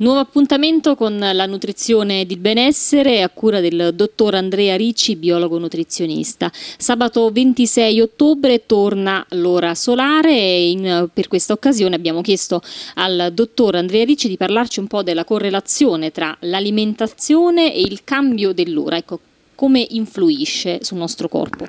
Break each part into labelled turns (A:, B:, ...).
A: Nuovo appuntamento con la nutrizione di benessere a cura del dottor Andrea Ricci, biologo nutrizionista. Sabato 26 ottobre torna l'ora solare e in, per questa occasione abbiamo chiesto al dottor Andrea Ricci di parlarci un po' della correlazione tra l'alimentazione e il cambio dell'ora, ecco come influisce sul nostro corpo.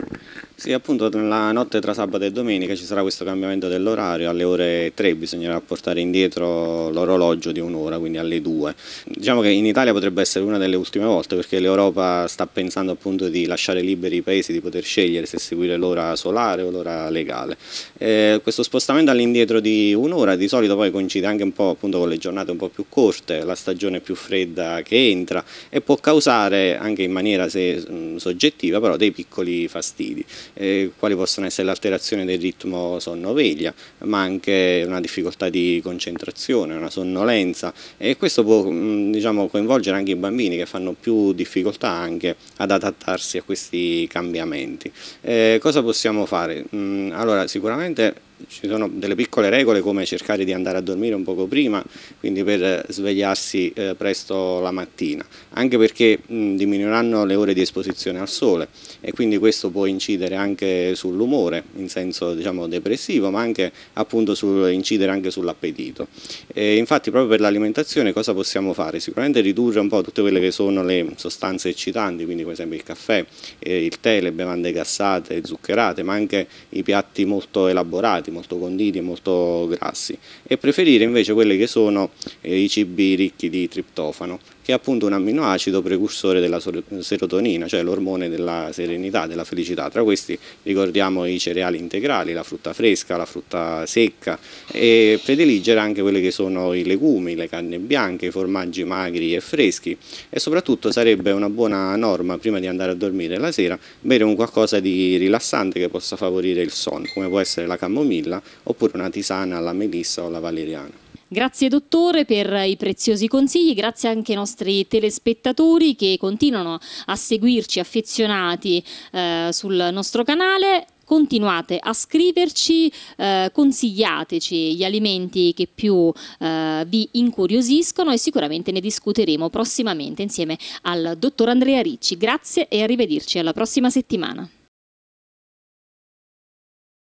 B: Sì, appunto nella notte tra sabato e domenica ci sarà questo cambiamento dell'orario, alle ore 3 bisognerà portare indietro l'orologio di un'ora, quindi alle 2. Diciamo che in Italia potrebbe essere una delle ultime volte perché l'Europa sta pensando appunto di lasciare liberi i paesi di poter scegliere se seguire l'ora solare o l'ora legale. Eh, questo spostamento all'indietro di un'ora di solito poi coincide anche un po' appunto con le giornate un po' più corte, la stagione più fredda che entra e può causare anche in maniera se, soggettiva però dei piccoli fastidi eh, quali possono essere l'alterazione del ritmo sonno-veglia, ma anche una difficoltà di concentrazione, una sonnolenza e questo può mh, mm, diciamo, coinvolgere anche i bambini che fanno più difficoltà anche ad adattarsi a questi cambiamenti. Eh, cosa possiamo fare? Mh, mm, allora, sicuramente ci sono delle piccole regole come cercare di andare a dormire un poco prima, quindi per eh, svegliarsi eh, presto la mattina, anche perché mh, diminuiranno le ore di esposizione al sole e quindi questo può incidere anche sull'umore in senso diciamo, depressivo, ma anche appunto sul, incidere anche sull'appetito. infatti proprio per l'alimentazione cosa possiamo fare? Sicuramente ridurre un po' tutte quelle che sono le sostanze eccitanti, quindi per esempio il caffè, eh, il tè, le bevande gassate, zuccherate, ma anche i piatti molto elaborati, molto conditi, e molto grassi e preferire invece quelli che sono eh, i cibi ricchi di triptofano che è appunto un amminoacido precursore della serotonina, cioè l'ormone della serenità, della felicità. Tra questi ricordiamo i cereali integrali, la frutta fresca, la frutta secca e prediligere anche quelli che sono i legumi, le canne bianche, i formaggi magri e freschi e soprattutto sarebbe una buona norma prima di andare a dormire la sera bere un qualcosa di rilassante che possa favorire il sonno, come può essere la camomilla oppure una tisana alla melissa o la valeriana.
A: Grazie dottore per i preziosi consigli, grazie anche ai nostri telespettatori che continuano a seguirci affezionati eh, sul nostro canale continuate a scriverci, eh, consigliateci gli alimenti che più eh, vi incuriosiscono e sicuramente ne discuteremo prossimamente insieme al dottor Andrea Ricci. Grazie e arrivederci alla prossima settimana.